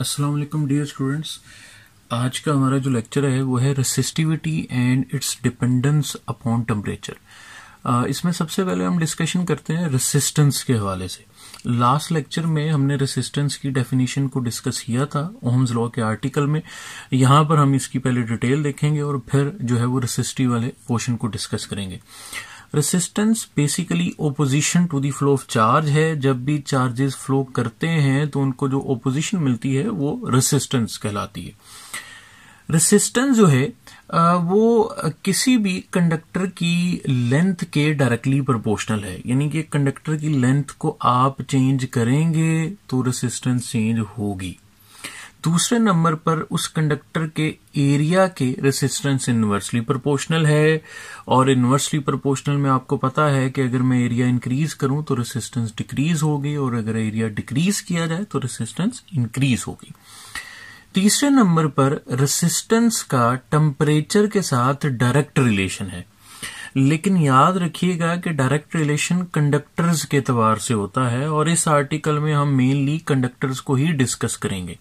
Aslam dear students आज का हमारा जो लेक्चर है वो है resistivity and its dependence upon temperature इसमें सबसे पहले हम डिस्कशन करते हैं रेसिस्टेंस के हवाले से लास्ट लेक्चर में हमने रेसिस्टेंस की डेफिनेशन को डिस्कस किया था ओम्स लॉ के आर्टिकल में यहां पर हम इसकी पहले डिटेल देखेंगे और फिर जो है वो रेसिस्टिव वाले पोर्शन को डिस्कस करेंगे uh, resistance basically opposition to the flow of charge है जब भी चार्जेस फ्लो करते हैं तो उनको जो ओपोजिशन मिलती है वो रेसिस्टेंस कहलाती है रेसिस्टेंस जो है वो किसी भी कंडक्टर की लेंथ के डायरेक्टली प्रोपोर्शनल है यानी कि कंडक्टर की लेंथ को आप चेंज करेंगे तो रेसिस्टेंस चेंज होगी दूसरे नंबर पर उस कंडक्टर के एरिया के रेसिस्टेंस इन्वर्सली प्रोपोर्शनल है और इन्वर्सली प्रोपोर्शनल में आपको पता है कि अगर मैं एरिया इंक्रीज करूं तो रेसिस्टेंस डिक्रीज होगी और अगर एरिया डिक्रीज किया जाए तो रेसिस्टेंस इंक्रीज होगी तीसरे नंबर पर रेसिस्टेंस का टेम्परेचर के साथ डायरेक्ट रिलेशन है लेकिन याद रखिएगा कि डायरेक्ट रिलेशन कंडक्टर्स के अतवार से होता है और इस आर्टिकल में हम मेनली कंडक्टर्स को ही डिस्कस करेंगे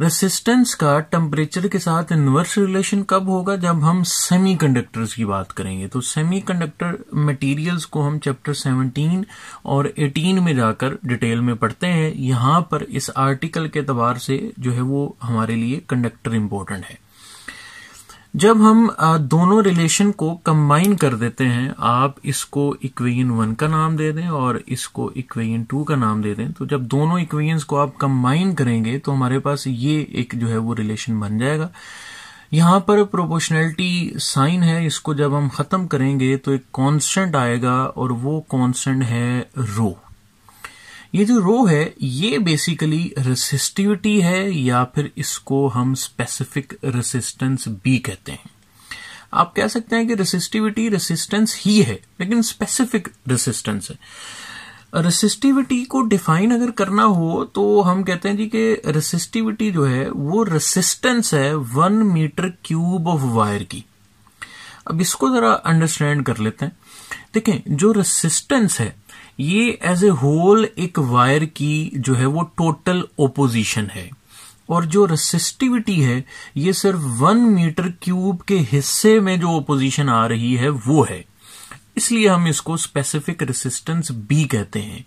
रेसिस्टेंस का टेम्परेचर के साथ इन्वर्स रिलेशन कब होगा जब हम सेमीकंडक्टर्स की बात करेंगे तो सेमीकंडक्टर मटेरियल्स को हम चैप्टर 17 और 18 में जाकर डिटेल में पढ़ते हैं यहाँ पर इस आर्टिकल के तबार से जो है वो हमारे लिए कंडक्टर इम्पोर्टेंट है जब हम दोनों रिलेशन को कंबाइन कर देते हैं आप इसको इक्वेशन वन का नाम दे दें और इसको इक्वेशन टू का नाम दे दें तो जब दोनों इक्वेशंस को आप कंबाइन करेंगे तो हमारे पास ये एक जो है वो रिलेशन बन जाएगा यहां पर प्रोपोर्शनैलिटी साइन है इसको जब हम ख़त्म करेंगे तो एक कांस्टेंट आएगा और वो कांस्टेंट है रो ये जो रो है ये बेसिकली रेसिस्टिविटी है या फिर इसको हम स्पेसिफिक रेसिस्टेंस बी कहते हैं आप कह सकते हैं कि रेसिस्टिविटी रेसिस्टेंस ही है लेकिन स्पेसिफिक रेसिस्टेंस है रेसिस्टिविटी को डिफाइन अगर करना हो तो हम कहते हैं जी कि रेसिस्टिविटी जो है वो रेसिस्टेंस है one metre cube of wire की अब इसको जरा अंडरस्टैंड कर लेते हैं देखें जो रेसिस्टेंस है ये एज ए होल एक वायर की जो है वो टोटल ओपोजिशन है और जो रेसिस्टिविटी है ये सिर्फ वन मीटर क्यूब के हिस्से में जो ओपोजिशन आ रही है वो है इसलिए हम इसको स्पेसिफिक रेसिस्टेंस बी कहते हैं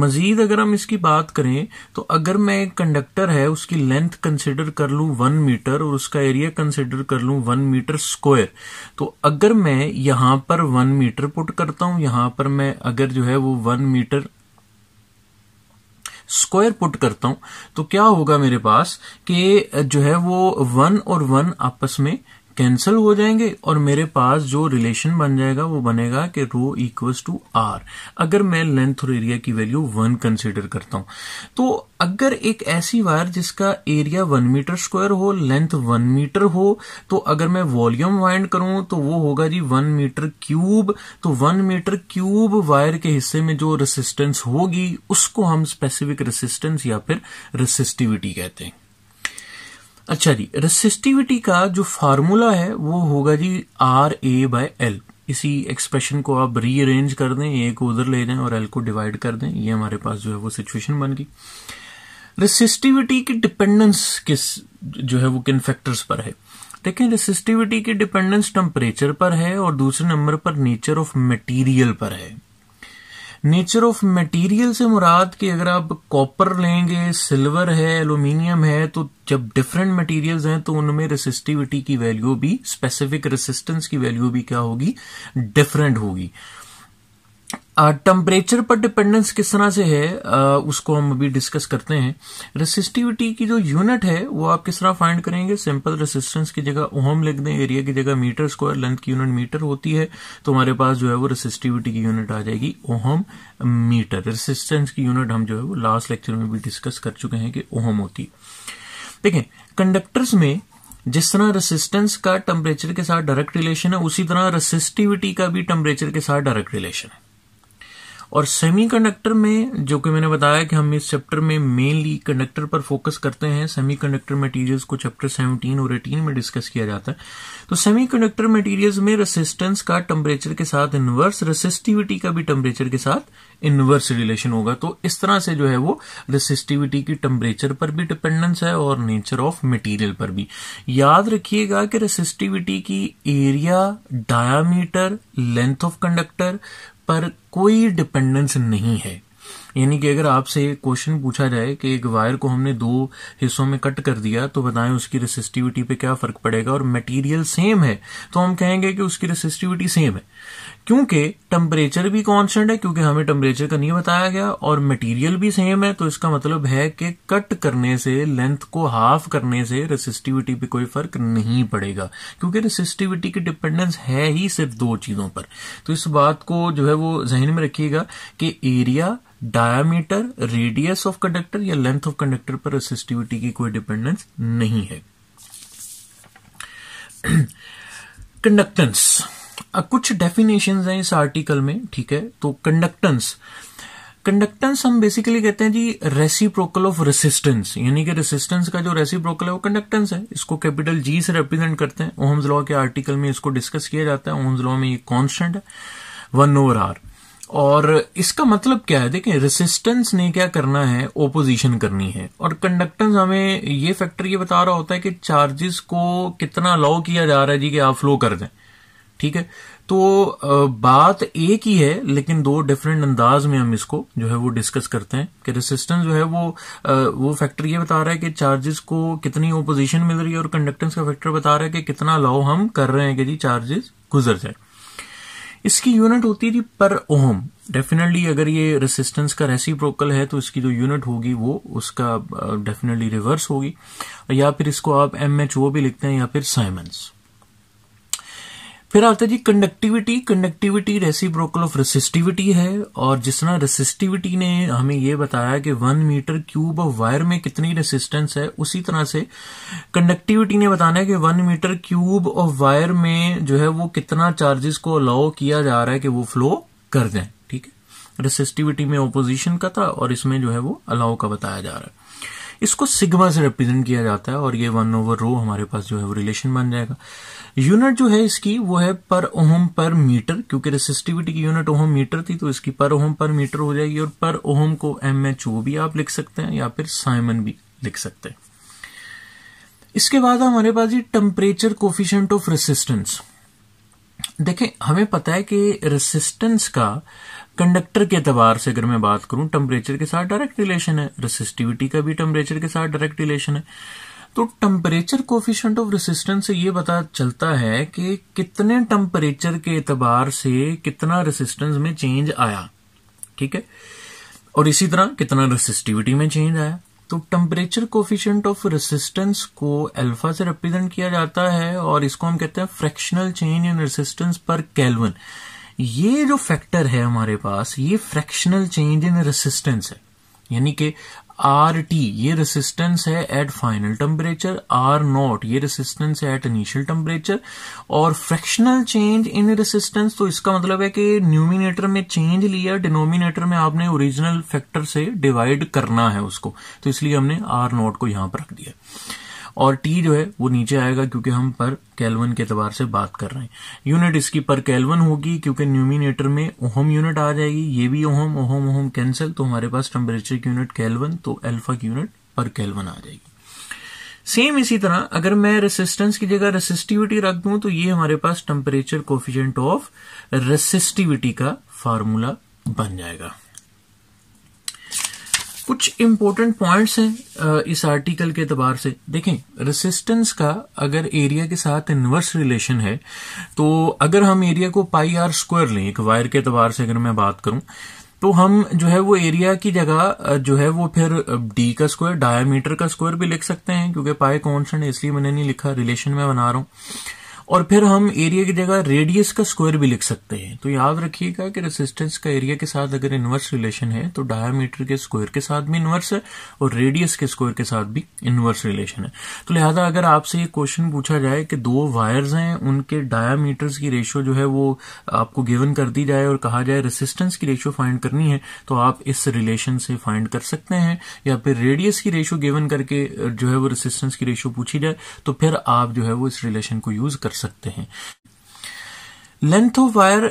मजीद अगर हम इसकी बात करें तो अगर मैं एक कंडक्टर है उसकी लेंथ कंसिडर कर लूं वन मीटर और उसका एरिया कंसिडर कर लूं वन मीटर स्क्वायर तो अगर मैं यहां पर वन मीटर पुट करता हूं यहां पर मैं अगर जो है वो वन मीटर स्क्वायर पुट करता हूं तो क्या होगा मेरे पास कि जो है वो वन और वन आपस में कैंसिल हो जाएंगे और मेरे पास जो रिलेशन बन जाएगा वो बनेगा कि रो इक्वल्स टू आर अगर मैं लेंथ और एरिया की वैल्यू वन कंसिडर करता हूं तो अगर एक ऐसी वायर जिसका एरिया वन मीटर स्क्वायर हो लेंथ वन मीटर हो तो अगर मैं वॉल्यूम वाइंड करूं तो वो होगा जी वन मीटर क्यूब तो वन मीटर क्यूब वायर के हिस्से में जो रेसिस्टेंस होगी उसको हम स्पेसिफिक रेसिस्टेंस या फिर रेसिस्टिविटी कहते हैं अच्छा जी रेसिस्टिविटी का जो फार्मूला है वो होगा जी आर ए बाय एल इसी एक्सप्रेशन को आप रीअरेंज कर दें ए को उधर ले जाए और एल को डिवाइड कर दें ये हमारे पास जो है वो सिचुएशन बन गई रेसिस्टिविटी की डिपेंडेंस किस जो है वो किन फैक्टर्स पर है देखें रेसिस्टिविटी की डिपेंडेंस टेम्परेचर पर है और दूसरे नंबर पर नेचर ऑफ मटेरियल पर है नेचर ऑफ मटेरियल से मुराद कि अगर आप कॉपर लेंगे सिल्वर है एल्यूमिनियम है तो जब डिफरेंट मटेरियल्स हैं तो उनमें रेसिस्टिविटी की वैल्यू भी स्पेसिफिक रेसिस्टेंस की वैल्यू भी क्या होगी डिफरेंट होगी टेम्परेचर पर डिपेंडेंस किस तरह से है आ, उसको हम अभी डिस्कस करते हैं रेसिस्टिविटी की जो यूनिट है वो आप किस तरह फाइंड करेंगे सिंपल रेसिस्टेंस की जगह ओहम लिख दें एरिया की जगह मीटर स्क्वायर लेंथ की यूनिट मीटर होती है तो हमारे पास जो है वो रेसिस्टिविटी की यूनिट आ जाएगी ओहम मीटर रेसिस्टेंस की यूनिट हम जो है वो लास्ट लेक्चर में भी डिस्कस कर चुके हैं कि ओहम होती है देखें कंडक्टर्स में जिस तरह रेसिस्टेंस का टेम्परेचर के साथ डायरेक्ट रिलेशन है उसी तरह रेसिस्टिविटी का भी टेम्परेचर के साथ डायरेक्ट रिलेशन है और सेमीकंडक्टर में जो कि मैंने बताया कि हम इस चैप्टर में मेनली कंडक्टर पर फोकस करते हैं सेमीकंडक्टर मटेरियल्स को चैप्टर 17 और 18 में डिस्कस किया जाता है तो सेमीकंडक्टर मटेरियल्स में रेसिस्टेंस का टेम्परेचर के साथ इनवर्स रेसिस्टिविटी का भी टेम्परेचर के साथ इनवर्स रिलेशन होगा तो इस तरह से जो है वो रेसिस्टिविटी की टेम्परेचर पर भी डिपेंडेंस है और नेचर ऑफ मटीरियल पर भी याद रखिएगा कि रेसिस्टिविटी की area diameter length of conductor पर कोई डिपेंडेंस नहीं है यानी कि अगर आपसे क्वेश्चन पूछा जाए कि एक वायर को हमने दो हिस्सों में कट कर दिया तो बताएं उसकी रेसिस्टिविटी पे क्या फर्क पड़ेगा और मटेरियल सेम है तो हम कहेंगे कि उसकी रेसिस्टिविटी सेम है क्योंकि टेम्परेचर भी कॉन्स्टेंट है क्योंकि हमें टेम्परेचर का नहीं बताया गया और मटेरियल भी सेम है तो इसका मतलब है कि कट करने से लेंथ को हाफ करने से रेसिस्टिविटी पे कोई फर्क नहीं पड़ेगा क्योंकि रेसिस्टिविटी की डिपेंडेंस है ही सिर्फ दो चीजों पर तो इस बात को जो है वो जहन में रखिएगा कि area diameter radius of conductor या लेंथ ऑफ कंडक्टर पर रेसिस्टिविटी की कोई डिपेंडेंस नहीं है कंडक्टेंस कुछ डेफिनेशंस हैं इस आर्टिकल में ठीक है तो कंडक्टेंस कंडक्टेंस हम बेसिकली कहते हैं जी रेसिप्रोकल ऑफ रेसिस्टेंस यानी कि रेसिस्टेंस का जो रेसिप्रोकल है वो कंडक्टेंस है इसको कैपिटल जी से रिप्रेजेंट करते हैं ओम्स लॉ के आर्टिकल में इसको डिस्कस किया जाता है ओम्स लॉ में ये कांस्टेंट है वन ओवर आर और इसका मतलब क्या है देखें रेसिस्टेंस ने क्या करना है ओपोजिशन करनी है और कंडक्टेंस हमें ये फैक्टर ये बता रहा होता है कि चार्जेस को कितना अलाउ किया जा रहा है जी कि आप फ्लो कर दें ठीक है तो बात एक ही है लेकिन दो डिफरेंट अंदाज में हम इसको जो है वो डिस्कस करते हैं कि रेसिस्टेंस जो है वो वो फैक्टर ये बता रहा है कि चार्जेस को कितनी ओपोजिशन मिल रही है और कंडक्टेंस का फैक्टर बता रहा है कि कितना अलाउ हम कर रहे हैं कि जी चार्जेस गुजर जाए इसकी यूनिट होती थी पर ओम डेफिनेटली अगर ये रेसिस्टेंस का रेसी है तो इसकी जो यूनिट होगी वो उसका डेफिनेटली uh, रिवर्स होगी या फिर इसको आप एम भी लिखते हैं या फिर साइमंस फिर आता जी conductivity conductivity reciprocal of resistivity है और जिस तरह रेसिस्टिविटी ने हमें यह बताया कि one metre cube of wire में कितनी रेसिस्टेंस है उसी तरह से कंडक्टिविटी ने बताना है कि one metre cube of wire में जो है वो कितना चार्जेस को अलाउ किया जा रहा है कि वो फ्लो कर दें ठीक है रेसिस्टिविटी में ओपोजिशन का था और इसमें जो है वो अलाउ का बताया जा रहा है इसको सिग्मा से रिप्रेजेंट किया जाता है और ये वन ओवर रो हमारे पास जो है वो रिलेशन बन जाएगा यूनिट जो है इसकी वो है पर ओहम पर मीटर क्योंकि रेसिस्टिविटी की यूनिट ओहम मीटर थी तो इसकी पर ओहम पर मीटर हो जाएगी और पर ओहम को एम एच ओ भी आप लिख सकते हैं या फिर साइमन भी लिख सकते हैं इसके बाद हमारे पास ये टेम्परेचर कोफिशेंट ऑफ रेसिस्टेंस देखें हमें पता है कि रेसिस्टेंस का कंडक्टर के अतबार से अगर मैं बात करूं टेम्परेचर के साथ डायरेक्ट रिलेशन है रेसिस्टिविटी का भी टेम्परेचर के साथ डायरेक्ट रिलेशन है तो टेम्परेचर कोफिशेंट ऑफ रेसिस्टेंस से ये पता चलता है कि कितने टेम्परेचर के अतबार से कितना रेसिस्टेंस में चेंज आया ठीक है और इसी तरह कितना रेसिस्टिविटी में चेंज आया तो टेम्परेचर कोफिशियंट ऑफ रेसिस्टेंस को अल्फा से रिप्रेजेंट किया जाता है और इसको हम कहते हैं फ्रैक्शनल चेंज इन रेसिस्टेंस पर कैलवन ये जो फैक्टर है हमारे पास ये फ्रैक्शनल चेंज इन रेसिस्टेंस है यानी कि आर टी ये रेसिस्टेंस है at final temperature R not ये रेसिस्टेंस है एट इनिशियल टेम्परेचर और फ्रैक्शनल चेंज इन रेसिस्टेंस तो इसका मतलब है कि न्यूमिनेटर में चेंज लिया डिनोमिनेटर में आपने ओरिजिनल फैक्टर से डिवाइड करना है उसको तो इसलिए हमने आर नॉट को यहां पर रख दिया और टी जो है वो नीचे आएगा क्योंकि हम पर कैलवन के अतबार से बात कर रहे हैं यूनिट इसकी पर कैलवन होगी क्योंकि न्यूमिनेटर में ओहम यूनिट आ जाएगी ये भी ओहम ओहम ओहम कैंसिल तो हमारे पास टेम्परेचर की यूनिट कैलवन तो एल्फा की यूनिट पर कैलवन आ जाएगी सेम इसी तरह अगर मैं रेसिस्टेंस की जगह रेसिस्टिविटी रख दूं तो ये हमारे पास टेम्परेचर कोफिशियंट ऑफ रेसिस्टिविटी का फार्मूला बन जाएगा कुछ इम्पोर्टेंट पॉइंट्स हैं इस आर्टिकल के अतबार से देखें रेसिस्टेंस का अगर एरिया के साथ इन्वर्स रिलेशन है तो अगर हम एरिया को पाई आर स्क्वायर लें एक वायर के एतबार से अगर मैं बात करूं तो हम जो है वो एरिया की जगह जो है वो फिर डी का स्क्वायर डायमीटर का स्क्वायर भी लिख सकते हैं क्योंकि पाए कॉन्सेंट इसलिए मैंने नहीं लिखा रिलेशन में बना रहा हूं और फिर हम एरिया की जगह रेडियस का स्क्वायर भी लिख सकते हैं तो याद रखिएगा कि रेसिस्टेंस का एरिया के साथ अगर इन्वर्स रिलेशन है तो डायमीटर के स्क्वायर के साथ भी इन्वर्स है और रेडियस के स्क्वायर के साथ भी इन्वर्स रिलेशन है तो लिहाजा अगर आपसे ये क्वेश्चन पूछा जाए कि दो वायर्स हैं उनके डायामीटर्स की रेशियो जो है वो आपको गिवन कर दी जाए और कहा जाए रेसिस्टेंस की रेशियो फाइंड करनी है तो आप इस रिलेशन से फाइंड कर सकते हैं या फिर रेडियस की रेशियो गिवन करके जो है वो रेसिस्टेंस की रेशियो पूछी जाए तो फिर आप जो है वो इस रिलेशन को यूज कर सकते हैं लेंथ ऑफ वायर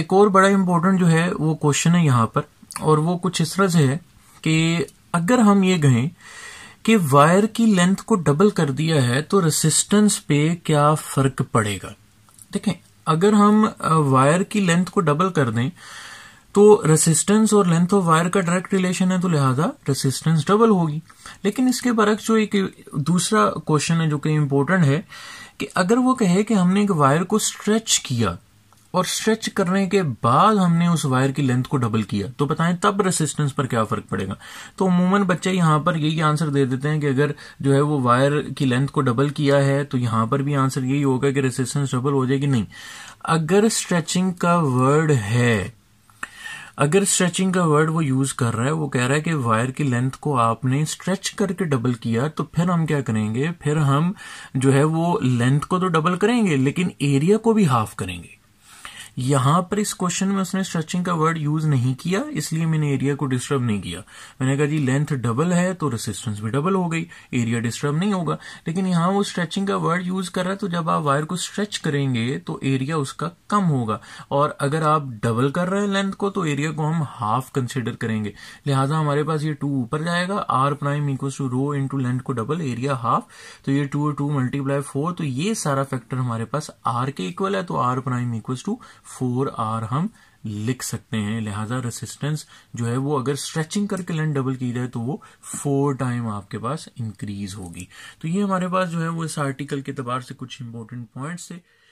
एक और बड़ा इंपॉर्टेंट जो है वो क्वेश्चन है यहां पर और वो कुछ इस तरह से है कि अगर हम ये कहें कि वायर की लेंथ को डबल कर दिया है तो रेसिस्टेंस पे क्या फर्क पड़ेगा देखें अगर हम वायर की लेंथ को डबल कर दें तो रेसिस्टेंस और लेंथ ऑफ वायर का डायरेक्ट रिलेशन है तो लिहाजा रेसिस्टेंस डबल होगी लेकिन इसके बरक्स जो एक दूसरा क्वेश्चन है जो कि इंपॉर्टेंट है कि अगर वो कहे कि हमने एक वायर को स्ट्रेच किया और स्ट्रेच करने के बाद हमने उस वायर की लेंथ को डबल किया तो बताएं तब रेसिस्टेंस पर क्या फर्क पड़ेगा तो अमूमन बच्चे यहां पर यही आंसर दे देते हैं कि अगर जो है वो वायर की लेंथ को डबल किया है तो यहां पर भी आंसर यही होगा कि रेसिस्टेंस डबल हो जाएगी नहीं अगर स्ट्रेचिंग का वर्ड है अगर स्ट्रेचिंग का वर्ड वो यूज कर रहा है वो कह रहा है कि वायर की लेंथ को आपने स्ट्रेच करके डबल किया तो फिर हम क्या करेंगे फिर हम जो है वो लेंथ को तो डबल करेंगे लेकिन एरिया को भी हाफ करेंगे यहां पर इस क्वेश्चन में उसने स्ट्रेचिंग का वर्ड यूज नहीं किया इसलिए मैंने एरिया को डिस्टर्ब नहीं किया मैंने कहा जी लेंथ डबल है तो रेसिस्टेंस भी डबल हो गई एरिया डिस्टर्ब नहीं होगा लेकिन यहाँ वो स्ट्रेचिंग का वर्ड यूज कर रहा है तो जब आप वायर को स्ट्रेच करेंगे तो एरिया उसका कम होगा और अगर आप डबल कर रहे हैं लेंथ को तो एरिया को हम हाफ कंसिडर करेंगे लिहाजा हमारे पास ये टू ऊपर जाएगा r prime equal to rho into length को डबल एरिया हाफ तो ये टू टू मल्टीप्लाई फोर तो ये सारा फैक्टर हमारे पास आर के इक्वल है तो r prime equal to four r हम लिख सकते हैं लिहाजा रेसिस्टेंस जो है वो अगर स्ट्रेचिंग करके लेंथ डबल की जाए तो वो फोर टाइम आपके पास इंक्रीज होगी तो ये हमारे पास जो है वो इस आर्टिकल के अतबार से कुछ इंपॉर्टेंट पॉइंट्स थे